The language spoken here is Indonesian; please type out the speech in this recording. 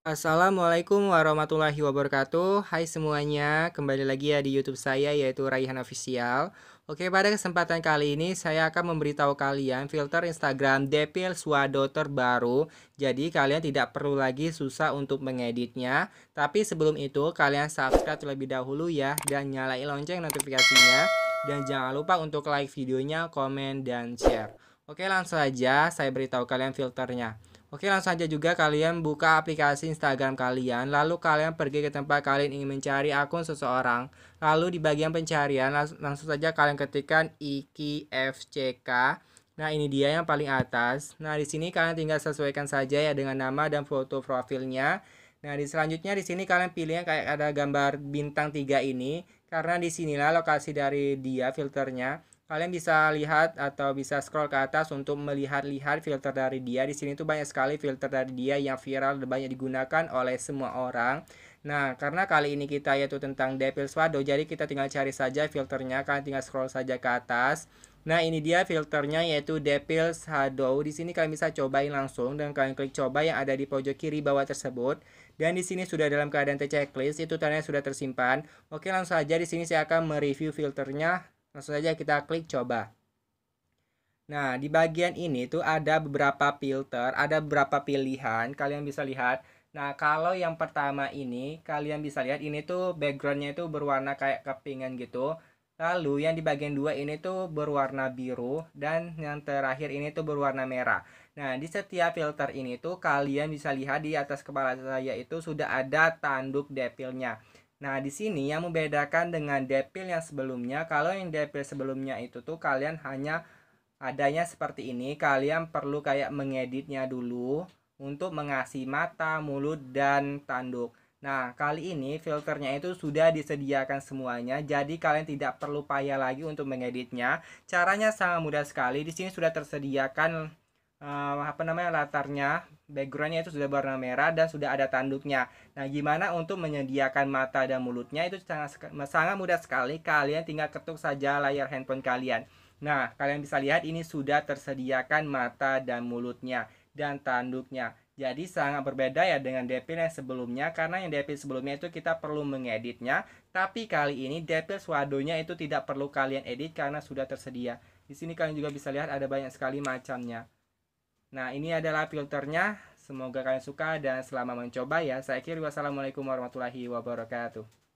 Assalamualaikum warahmatullahi wabarakatuh Hai semuanya, kembali lagi ya di Youtube saya yaitu Raihan Official Oke, pada kesempatan kali ini saya akan memberitahu kalian filter Instagram Depil Swado terbaru Jadi kalian tidak perlu lagi susah untuk mengeditnya Tapi sebelum itu kalian subscribe terlebih dahulu ya Dan nyalain lonceng notifikasinya Dan jangan lupa untuk like videonya, komen, dan share Oke langsung aja saya beritahu kalian filternya Oke langsung aja juga kalian buka aplikasi Instagram kalian Lalu kalian pergi ke tempat kalian ingin mencari akun seseorang Lalu di bagian pencarian langs langsung saja kalian ketikkan IKFCK Nah ini dia yang paling atas Nah di sini kalian tinggal sesuaikan saja ya dengan nama dan foto profilnya Nah di selanjutnya di sini kalian pilih yang kayak ada gambar bintang 3 ini Karena disinilah lokasi dari dia filternya Kalian bisa lihat atau bisa scroll ke atas untuk melihat-lihat filter dari dia. Di sini tuh banyak sekali filter dari dia yang viral dan banyak digunakan oleh semua orang. Nah, karena kali ini kita yaitu tentang Devil's Shadow, jadi kita tinggal cari saja filternya, kalian tinggal scroll saja ke atas. Nah, ini dia filternya yaitu Devil's Shadow. Di sini kalian bisa cobain langsung dan kalian klik coba yang ada di pojok kiri bawah tersebut. Dan di sini sudah dalam keadaan checklist, itu tandanya sudah tersimpan. Oke, langsung saja di sini saya akan mereview filternya Langsung saja kita klik coba. Nah, di bagian ini tuh ada beberapa filter, ada beberapa pilihan, kalian bisa lihat. Nah, kalau yang pertama ini, kalian bisa lihat ini tuh backgroundnya itu berwarna kayak kepingan gitu. Lalu yang di bagian dua ini tuh berwarna biru dan yang terakhir ini tuh berwarna merah. Nah, di setiap filter ini tuh kalian bisa lihat di atas kepala saya itu sudah ada tanduk depilnya. Nah, di sini yang membedakan dengan depil yang sebelumnya, kalau yang depil sebelumnya itu tuh kalian hanya adanya seperti ini, kalian perlu kayak mengeditnya dulu untuk mengasih mata, mulut, dan tanduk. Nah, kali ini filternya itu sudah disediakan semuanya, jadi kalian tidak perlu payah lagi untuk mengeditnya. Caranya sangat mudah sekali. Di sini sudah tersediakan uh, apa namanya latarnya backgroundnya itu sudah warna merah dan sudah ada tanduknya nah gimana untuk menyediakan mata dan mulutnya itu sangat sangat mudah sekali kalian tinggal ketuk saja layar handphone kalian nah kalian bisa lihat ini sudah tersediakan mata dan mulutnya dan tanduknya jadi sangat berbeda ya dengan Depil yang sebelumnya karena yang Depil sebelumnya itu kita perlu mengeditnya, tapi kali ini Depil swadonya itu tidak perlu kalian edit karena sudah tersedia. Di sini kalian juga bisa lihat ada banyak sekali macamnya. Nah, ini adalah filternya. Semoga kalian suka dan selama mencoba ya. Saya akhiri wassalamualaikum warahmatullahi wabarakatuh.